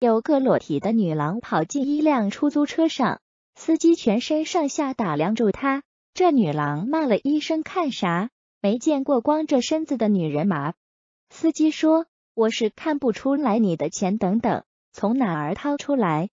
有个裸体的女郎跑进一辆出租车上，司机全身上下打量住她。这女郎骂了一声：“看啥？没见过光着身子的女人嘛？”司机说：“我是看不出来你的钱，等等，从哪儿掏出来？”